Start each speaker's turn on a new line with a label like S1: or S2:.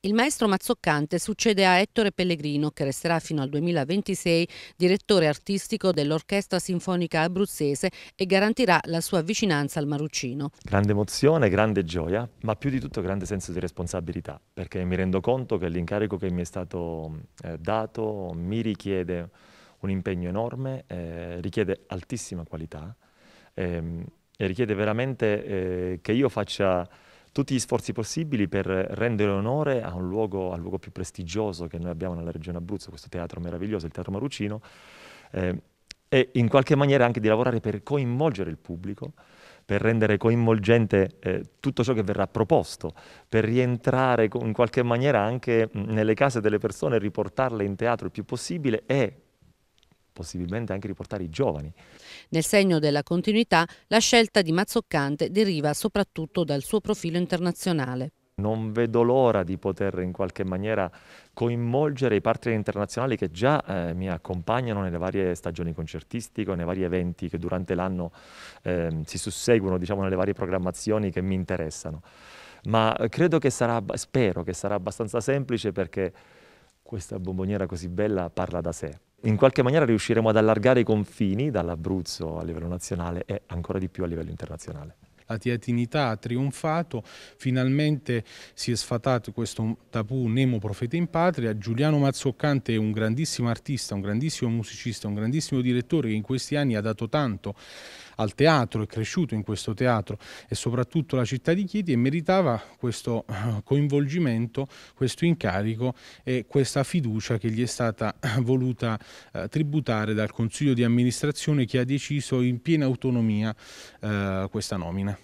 S1: Il maestro Mazzoccante succede a Ettore Pellegrino, che resterà fino al 2026 direttore artistico dell'Orchestra Sinfonica Abruzzese e garantirà la sua vicinanza al Maruccino.
S2: Grande emozione, grande gioia, ma più di tutto grande senso di responsabilità, perché mi rendo conto che l'incarico che mi è stato eh, dato mi richiede un impegno enorme, eh, richiede altissima qualità eh, e richiede veramente eh, che io faccia tutti gli sforzi possibili per rendere onore a un luogo, al luogo più prestigioso che noi abbiamo nella regione Abruzzo, questo teatro meraviglioso, il Teatro Marucino, eh, e in qualche maniera anche di lavorare per coinvolgere il pubblico, per rendere coinvolgente eh, tutto ciò che verrà proposto, per rientrare in qualche maniera anche nelle case delle persone, riportarle in teatro il più possibile e possibilmente anche riportare i giovani.
S1: Nel segno della continuità, la scelta di Mazzoccante deriva soprattutto dal suo profilo internazionale.
S2: Non vedo l'ora di poter in qualche maniera coinvolgere i partner internazionali che già eh, mi accompagnano nelle varie stagioni concertistiche, nei vari eventi che durante l'anno eh, si susseguono, diciamo, nelle varie programmazioni che mi interessano. Ma credo che sarà, spero che sarà abbastanza semplice perché questa bomboniera così bella parla da sé in qualche maniera riusciremo ad allargare i confini dall'Abruzzo a livello nazionale e ancora di più a livello
S3: internazionale la Tiatinità ha trionfato, finalmente si è sfatato questo tabù Nemo profeta in patria, Giuliano Mazzoccante è un grandissimo artista, un grandissimo musicista, un grandissimo direttore che in questi anni ha dato tanto al teatro, è cresciuto in questo teatro e soprattutto la città di Chieti e meritava questo coinvolgimento, questo incarico e questa fiducia che gli è stata voluta eh, tributare dal Consiglio di amministrazione che ha deciso in piena autonomia eh, questa nomina.